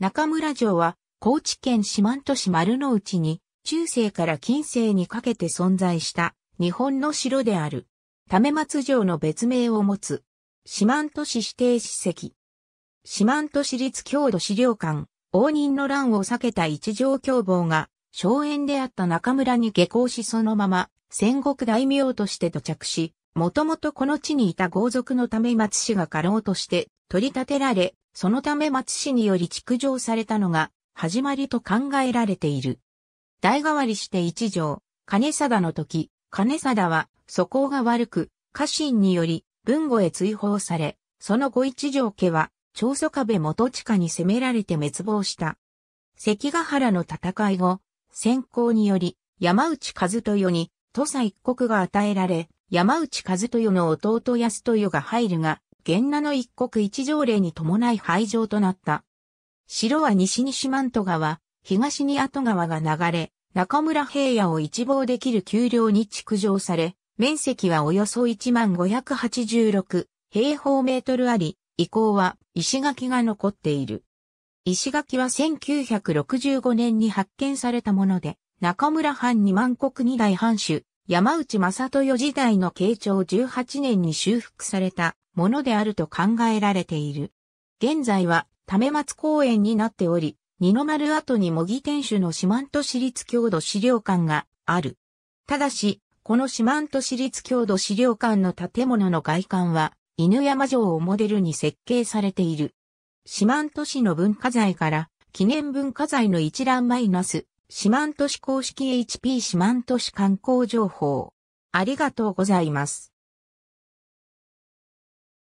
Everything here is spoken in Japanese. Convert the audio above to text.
中村城は、高知県四万十市丸の内に、中世から近世にかけて存在した日本の城である。め松城の別名を持つ、四万十市指定史跡。四万十市立郷土資料館、応仁の乱を避けた一条凶暴が、荘園であった中村に下校しそのまま、戦国大名として土着し、もともとこの地にいた豪族のため松氏が家老として取り立てられ、そのため松氏により築城されたのが始まりと考えられている。代替わりして一条、金貞の時、金貞は素行が悪く、家臣により文後へ追放され、その後一条家は長祖壁元地下に攻められて滅亡した。関ヶ原の戦い後、先行により山内和豊に土佐一国が与えられ、山内和豊の弟安豊が入るが、源那の一国一条例に伴い廃城となった。城は西に四万十川、東に後川が流れ、中村平野を一望できる丘陵に築城され、面積はおよそ1586平方メートルあり、以降は石垣が残っている。石垣は1965年に発見されたもので、中村藩二万国二大藩主、山内正豊時代の慶長18年に修復されたものであると考えられている。現在は、め松公園になっており、二の丸跡に模擬天守の四万十市立郷土資料館がある。ただし、この四万十市立郷土資料館の建物の外観は、犬山城をモデルに設計されている。四万十市の文化財から、記念文化財の一覧マイナス四万十市公式 HP 四万十市観光情報。ありがとうございます。